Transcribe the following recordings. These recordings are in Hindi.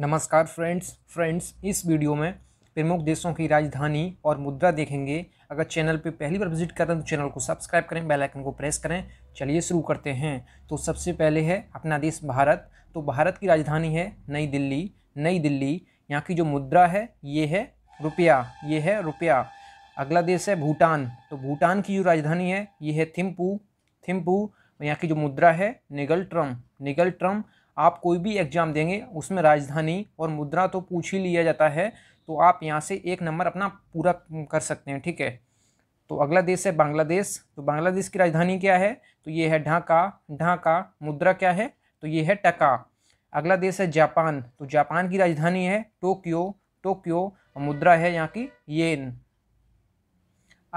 नमस्कार फ्रेंड्स फ्रेंड्स इस वीडियो में प्रमुख देशों की राजधानी और मुद्रा देखेंगे अगर चैनल पर पहली बार विजिट कर रहे हैं तो चैनल को सब्सक्राइब करें बेल आइकन को प्रेस करें चलिए शुरू करते हैं तो सबसे पहले है अपना देश भारत तो भारत की राजधानी है नई दिल्ली नई दिल्ली यहाँ की जो मुद्रा है ये है रुपया ये है रुपया अगला देश है भूटान तो भूटान की जो राजधानी है ये है थिम्पू थिम्पू यहाँ की जो मुद्रा है निगल ट्रम निगल ट्रम्प आप कोई भी एग्ज़ाम देंगे उसमें राजधानी और मुद्रा तो पूछ ही लिया जाता है तो आप यहाँ से एक नंबर अपना पूरा कर सकते हैं ठीक है तो अगला देश है बांग्लादेश तो बांग्लादेश की राजधानी क्या है तो ये है ढाका ढाका मुद्रा क्या है तो ये है टका अगला देश है जापान तो जापान की राजधानी है टोक्यो टोक्यो और मुद्रा है यहाँ की येन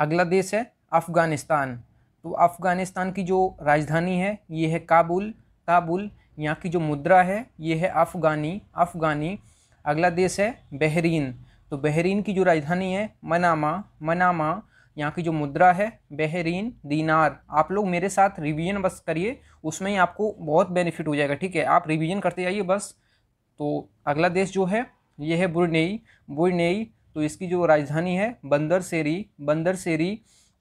अगला देश है अफ़गानिस्तान तो अफ़गानिस्तान की जो राजधानी है ये है काबुल काबुल यहाँ की जो मुद्रा है ये है अफ़गानी अफ़गानी अगला देश है बहरीन तो बहरीन की जो राजधानी है मनामा मनामा यहाँ की जो मुद्रा है बहरीन दीनार आप लोग मेरे साथ रिवीजन बस करिए उसमें ही आपको बहुत बेनिफिट हो जाएगा ठीक है आप रिवीजन करते जाइए बस तो अगला देश जो है ये है बुरनेई बुरनेई तो इसकी जो राजधानी है बंदर सेरी बंदर सेरी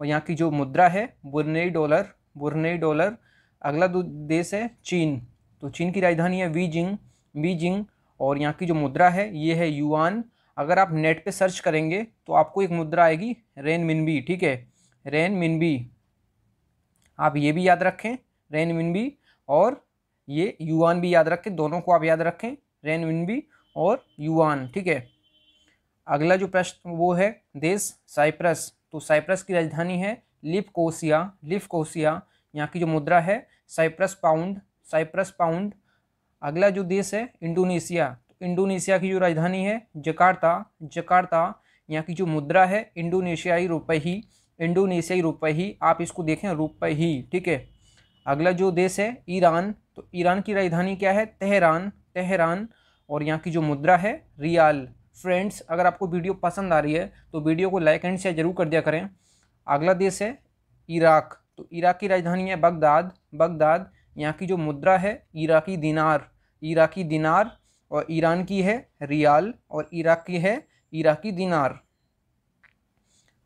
और यहाँ की जो मुद्रा है बुरनेई डॉलर बुरनेई डॉलर अगला देश है चीन तो चीन की राजधानी है बीजिंग बीजिंग और यहाँ की जो मुद्रा है ये है युआन अगर आप नेट पे सर्च करेंगे तो आपको एक मुद्रा आएगी रेन मिनबी ठीक है रेन मिनबी आप ये भी याद रखें रेन मिनबी और ये युआन भी याद रखें दोनों को आप याद रखें रेन मिनबी और युआन ठीक है अगला जो प्रश्न वो है देश साइप्रस तो साइप्रस की राजधानी है लिप कोसिया लिप कोसिया यहाँ की जो मुद्रा है साइप्रस पाउंड साइप्रस पाउंड अगला जो देश है इंडोनेशिया तो इंडोनेशिया की जो राजधानी है जकार्ता जकार्ता यहाँ की जो मुद्रा है इंडोनेशियाई रुपए ही इंडोनेशियाई रुपये ही आप इसको देखें रुपए ही ठीक है अगला जो देश है ईरान तो ईरान की राजधानी क्या है तेहरान तेहरान और यहाँ की जो मुद्रा है रियाल फ्रेंड्स अगर आपको वीडियो पसंद आ रही है तो वीडियो को लाइक एंड शेयर जरूर कर दिया करें अगला देश है इराक तो इराक की राजधानी है बगदाद बगदाद यहाँ की जो मुद्रा है इराकी दिनार इराकी दिनार और ईरान की है रियाल और इराक की है इराकी दिनार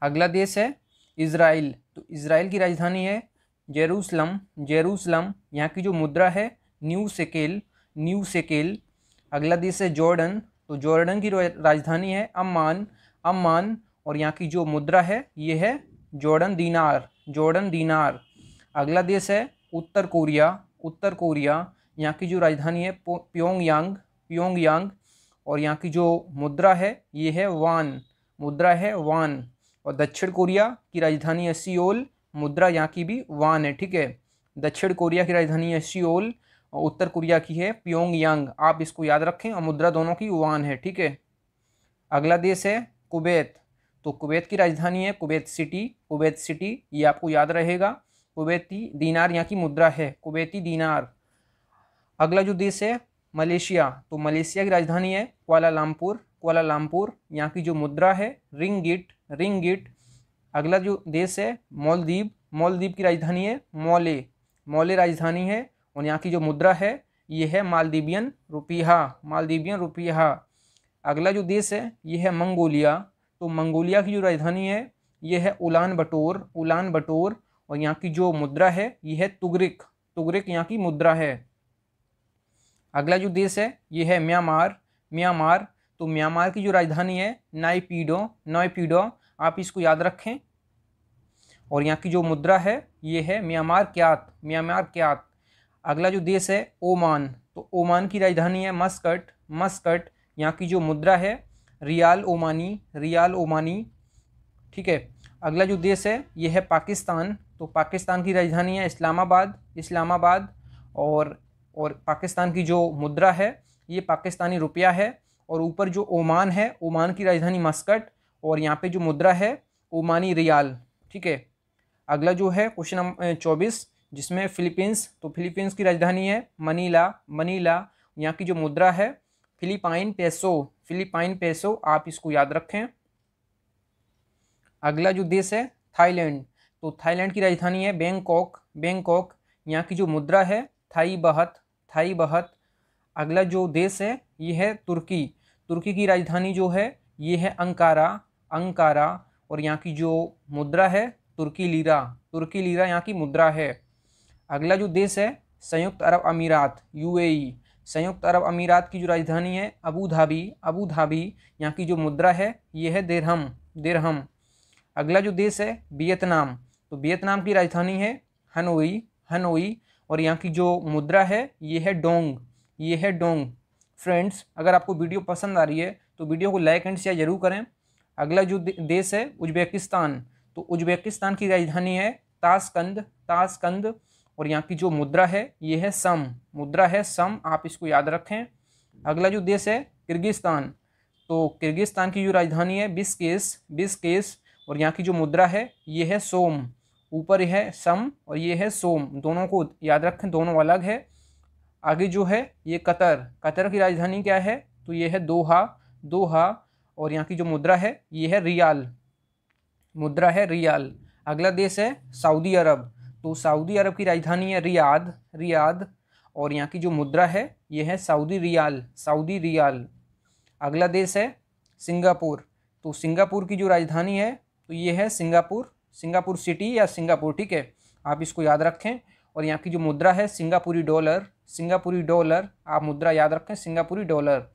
अगला देश है इसराइल तो इसराइल की राजधानी है जेरूसलम जेरूसलम यहाँ की जो मुद्रा है न्यू सेकेल न्यू सेकेल अगला देश है जॉर्डन तो जॉर्डन की राजधानी है अम्मान अम्मान और यहाँ की जो मुद्रा है ये है जॉर्डन दीनार जॉर्डन दीनार अगला देश है उत्तर कोरिया उत्तर कोरिया यहाँ की जो राजधानी है प्योंग यांग प्योंग यांग और यहाँ की जो मुद्रा है ये है वान मुद्रा है वान और दक्षिण कोरिया की राजधानी है सियोल मुद्रा यहाँ की भी वान है ठीक है दक्षिण कोरिया की राजधानी है सियोल और उत्तर कोरिया की है प्योंग यांग आप इसको याद रखें और मुद्रा दोनों की वान है ठीक है अगला देश है कुवैत तो कुवैत की राजधानी है कुवैत सिटी कुवैत सिटी ये आपको याद रहेगा कुवैती दीनार यहाँ की मुद्रा है कुवैती दीनार अगला जो देश है मलेशिया तो मलेशिया की राजधानी है क्वालालंपुर क्वालालंपुर यहाँ की जो मुद्रा है रिंग गिट अगला जो देश है मोलदीप मोलदीप की राजधानी है मौले मौले राजधानी है और यहाँ की जो मुद्रा है ये है मालदीवियन रुपया मालदीवियन रुपया अगला जो देश है ये है मंगोलिया तो मंगोलिया की जो राजधानी है ये है उलान बटोर उलान बटोर और यहाँ की जो मुद्रा है ये है तुगरिक तुगरिक यहाँ की मुद्रा है अगला जो देश है ये है म्यांमार म्यांमार तो म्यांमार की जो राजधानी है नाईपीडो नाइपीडो आप इसको याद रखें और यहाँ की जो मुद्रा है ये है म्यांमार क्यात म्यांमार क्यात अगला जो देश है ओमान तो ओमान की राजधानी है मस्कट मस्कट यहाँ की जो मुद्रा है रियाल ओमानी रियाल ओमानी ठीक है अगला जो देश है ये है पाकिस्तान तो पाकिस्तान की राजधानी है इस्लामाबाद इस्लामाबाद और और पाकिस्तान की जो मुद्रा है ये पाकिस्तानी रुपया है और ऊपर जो ओमान है ओमान की राजधानी मस्कट और यहाँ पे जो मुद्रा है ओमानी रियाल ठीक है अगला जो है क्वेश्चन नंबर चौबीस जिसमें फ़िलीपींस तो फ़िलीपींस की राजधानी है मनीला मनीला यहाँ की जो मुद्रा है फ़िलीपाइन पेसो फ़िलीपाइन पेसो आप इसको याद रखें अगला जो देश है थाईलैंड तो थाईलैंड की राजधानी है बैंकॉक बैंकॉक यहाँ की जो मुद्रा है थाई बहत थाई बहत अगला जो देश है ये है तुर्की तुर्की की राजधानी जो है ये है अंकारा अंकारा और यहाँ की जो मुद्रा है तुर्की लीरा तुर्की लीरा यहाँ की मुद्रा है अगला जो देश है संयुक्त अरब अमीरात यूएई संयुक्त अरब अमीरात की जो राजधानी है अबू धाबी अबू धाबी यहाँ की जो मुद्रा है ये है देरहम देरहम अगला जो देश है वियतनाम तो वियतनाम की राजधानी है हनोई हनोई और यहाँ की जो मुद्रा है ये है डोंग ये है डोंग फ्रेंड्स अगर आपको वीडियो पसंद आ रही है तो वीडियो को लाइक एंड शेयर जरूर करें अगला जो देश है उज्बेकिस्तान तो उज्बेकिस्तान की राजधानी है ताशकंद ताशकंद और यहाँ की जो मुद्रा है ये है सम मुद्रा है सम आप इसको याद रखें अगला जो देश है किर्गिस्तान तो किर्गिस्तान की जो राजधानी है बिस्केस बिस्केस और यहाँ की जो मुद्रा है ये है सोम ऊपर है सम और ये है सोम दोनों को याद रखें दोनों अलग है आगे जो है ये कतर कतर की राजधानी क्या है तो ये है दोहा दोहा और यहाँ की जो मुद्रा है ये है रियाल मुद्रा है रियाल अगला देश है सऊदी अरब तो सऊदी अरब की राजधानी है रियाद रियाद और यहाँ की जो मुद्रा है ये है सऊदी रियाल सऊदी रियाल अगला देश है सिंगापुर तो सिंगापुर की जो राजधानी है तो ये है सिंगापुर सिंगापुर सिटी या सिंगापुर ठीक है आप इसको याद रखें और यहाँ की जो मुद्रा है सिंगापुरी डॉलर सिंगापुरी डॉलर आप मुद्रा याद रखें सिंगापुरी डॉलर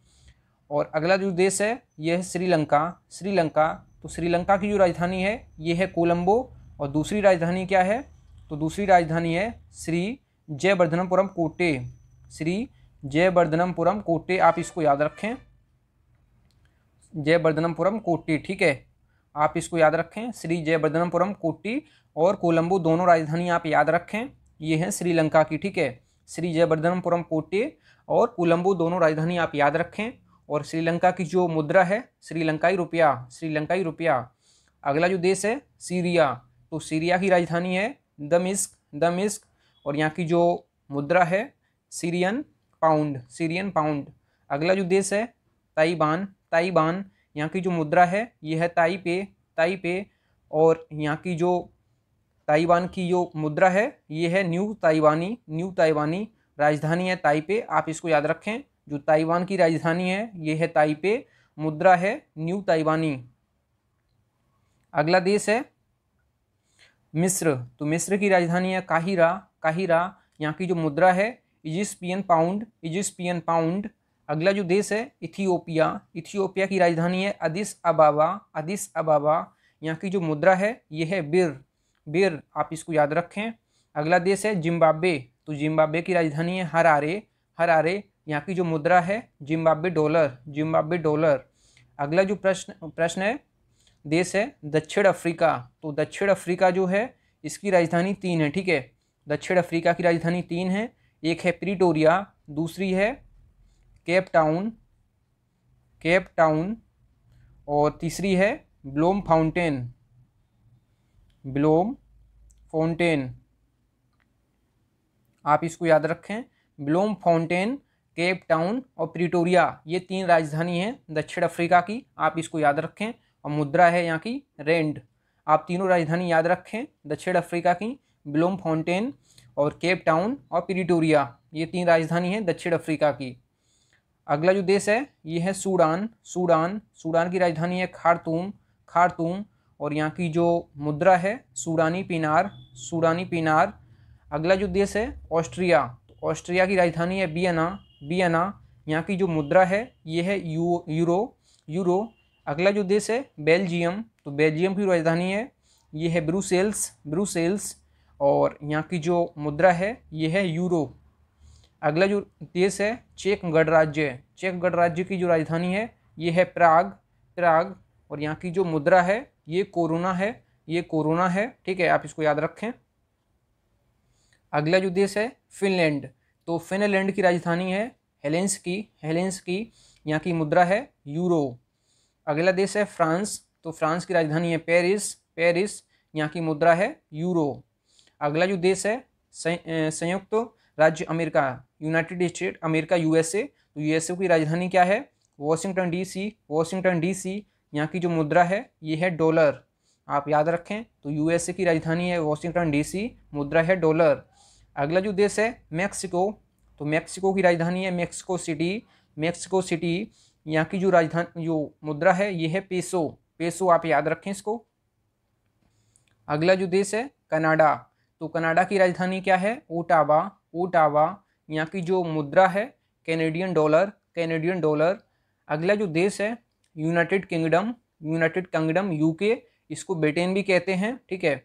और अगला जो देश है यह है श्रीलंका श्रीलंका तो श्रीलंका की जो राजधानी है ये है कोलंबो और दूसरी राजधानी क्या है तो दूसरी राजधानी है श्री जयवर्धनमपुरम कोटे श्री जयवर्धनमपुरम कोटे आप इसको याद रखें जयवर्धनमपुरम कोटे ठीक है आप इसको याद रखें श्री जयवर्धनपुरम कोटी और कोलंबो दोनों राजधानी आप याद रखें ये हैं श्रीलंका की ठीक है श्री जयवर्धनपुरम कोटी और कोलंबो दोनों राजधानी आप याद रखें और श्रीलंका की जो मुद्रा है श्रीलंकाई रुपया श्रीलंकाई रुपया अगला जो देश है सीरिया तो सीरिया की राजधानी है द मिस्क और यहाँ की जो मुद्रा है सीरियन पाउंड सीरियन पाउंड अगला जो देश है ताइबान ताइबान यहाँ की जो मुद्रा है ये है ताई पे ताई पे और यहाँ की जो ताइवान की जो मुद्रा है ये है न्यू ताइवानी न्यू ताइवानी राजधानी है ताइपे आप इसको याद रखें जो ताइवान की राजधानी है ये है ताइपे मुद्रा है न्यू ताइवानी अगला देश है मिस्र तो मिस्र की राजधानी है काहिरा काहिरा यहाँ की जो मुद्रा है इजिस्पियन पाउंड इजिस्पियन पाउंड अगला जो देश है इथियोपिया इथियोपिया की राजधानी है अदिस अबाबा अदिस अबाबा यहाँ की जो मुद्रा है ये है बिर बिर आप इसको याद रखें अगला देश है जिम्बाब्वे तो जिम्बाब्वे की राजधानी है हरारे हरारे यहाँ की जो मुद्रा है जिम्बाब्वे डॉलर जिम्बाब्वे डॉलर अगला जो प्रश्न प्रश्न है देश है दक्षिण अफ्रीका तो दक्षिण अफ्रीका जो है इसकी राजधानी तीन है ठीक है दक्षिण अफ्रीका की राजधानी तीन है एक है प्रिटोरिया दूसरी है केप टाउन केप टाउन और तीसरी है ब्लोम फाउंटेन ब्लोम फाउंटेन आप इसको याद रखें ब्लोम फाउंटेन केप टाउन और प्रिटोरिया ये तीन राजधानी हैं दक्षिण अफ्रीका की आप इसको याद रखें और मुद्रा है यहाँ की रेंड आप तीनों राजधानी याद रखें दक्षिण अफ्रीका की ब्लोम फाउंटेन और केप टाउन और प्रिटोरिया ये तीन राजधानी हैं दक्षिण अफ्रीका की अगला जो देश है ये है सूडान सूडान सूडान की राजधानी है खारतूम खारतूम और यहाँ की जो मुद्रा है सूडानी पिनार सूडानी पिनार अगला जो देश है ऑस्ट्रिया तो ऑस्ट्रिया की राजधानी है बियना बियना यहाँ की जो मुद्रा है ये है यू यूरो यूरो अगला जो देश है बेल्जियम तो बेल्जियम की राजधानी है ये है ब्रूसेल्स ब्रूसेल्स और यहाँ की जो मुद्रा है ये है यूरो अगला जो देश है चेक गणराज्य चेक गणराज्य की जो राजधानी है ये है प्राग प्राग और यहाँ की जो मुद्रा है ये कोरोना है ये कोरोना है ठीक है आप इसको याद रखें अगला जो देश है फिनलैंड तो फिनलैंड की राजधानी है हेलेंस की हेलेंस की यहाँ की मुद्रा है यूरो अगला देश है फ्रांस तो फ्रांस की राजधानी है पेरिस पेरिस यहाँ की मुद्रा है यूरो अगला जो देश है संयुक्त तो राज्य America United State America USA तो यूएसए की राजधानी क्या है वॉशिंगटन डीसी वॉशिंगटन डीसी यहाँ की जो मुद्रा है ये है डॉलर आप याद रखें तो यूएसए की राजधानी है वॉशिंगटन डीसी मुद्रा है डॉलर अगला जो देश है मैक्सिको तो मैक्सिको की राजधानी है मैक्सिको सिटी मैक्सिको सिटी यहाँ की जो राजधानी जो मुद्रा है ये है पेसो पेसो आप याद रखें इसको अगला जो देश है कनाडा तो कनाडा की राजधानी क्या है ओटावा ओटावा यहाँ की जो मुद्रा है कैनेडियन डॉलर कैनेडियन डॉलर अगला जो देश है United Kingdom United Kingdom UK इसको ब्रिटेन भी कहते हैं ठीक है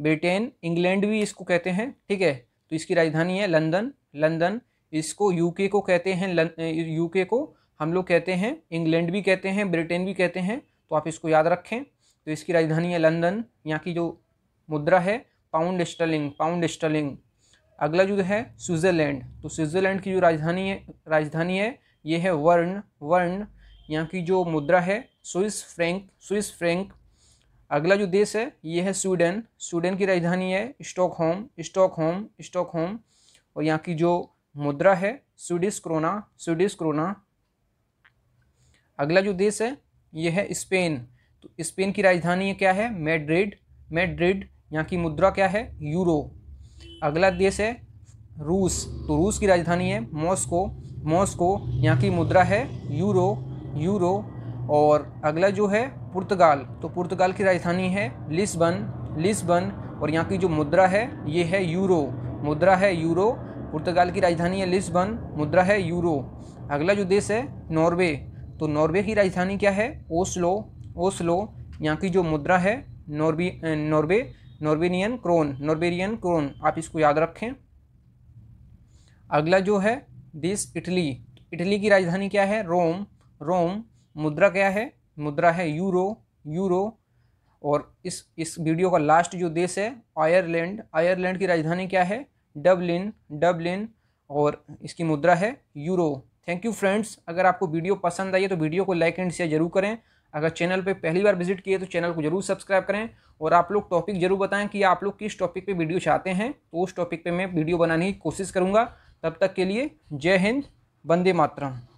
ब्रिटेन इंग्लैंड भी इसको कहते हैं ठीक है तो इसकी राजधानी है लंदन लंदन इसको यूके को कहते हैं यूके को हम लोग कहते हैं इंग्लैंड भी कहते हैं ब्रिटेन भी कहते हैं तो आप इसको याद रखें तो इसकी राजधानी है लंदन यहाँ की जो मुद्रा है पाउंड स्टर्लिंग पाउंड स्टर्लिंग अगला जो है स्विट्ज़रलैंड तो स्विट्ज़रलैंड की जो राजधानी है राजधानी है ये है वर्न वर्न यहाँ की जो मुद्रा है स्विस फ्रैंक स्विस फ्रैंक अगला जो देश है ये है स्वीडन स्वीडन की राजधानी है स्टॉकहोम स्टॉकहोम स्टॉकहोम और यहाँ की जो मुद्रा है स्वीडिश क्रोना स्वीडिश क्रोना अगला जो देश है ये है स्पेन तो स्पेन की राजधानी क्या है मेड्रिड मेड्रिड यहाँ की मुद्रा क्या है यूरो अगला देश है रूस तो रूस की राजधानी है मॉस्को मॉस्को यहाँ की मुद्रा है यूरो यूरो और अगला जो है पुर्तगाल तो पुर्तगाल की राजधानी है लिस्बन लिस्बन और यहाँ की जो मुद्रा है ये है यूरो मुद्रा है यूरो पुर्तगाल की राजधानी है लिस्बन मुद्रा है यूरो अगला जो देश है नॉर्वे तो नॉर्वे की राजधानी क्या है ओस्लो ओस्लो यहाँ की जो मुद्रा है Norway Norway Norwegian krone Norwegian krone आप इसको याद रखें अगला जो है देश इटली इटली की राजधानी क्या है रोम रोम मुद्रा क्या है मुद्रा है यूरो यूरो और इस इस वीडियो का लास्ट जो देश है आयरलैंड आयरलैंड की राजधानी क्या है डबलिन डबलिन और इसकी मुद्रा है यूरो थैंक यू फ्रेंड्स अगर आपको वीडियो पसंद आई है तो वीडियो को लाइक एंड शेयर जरूर करें अगर चैनल पे पहली बार विजिट किए तो चैनल को जरूर सब्सक्राइब करें और आप लोग टॉपिक जरूर बताएं कि आप लोग किस टॉपिक पे वीडियो चाहते हैं तो उस टॉपिक पे मैं वीडियो बनाने की कोशिश करूँगा तब तक के लिए जय हिंद वंदे मातरम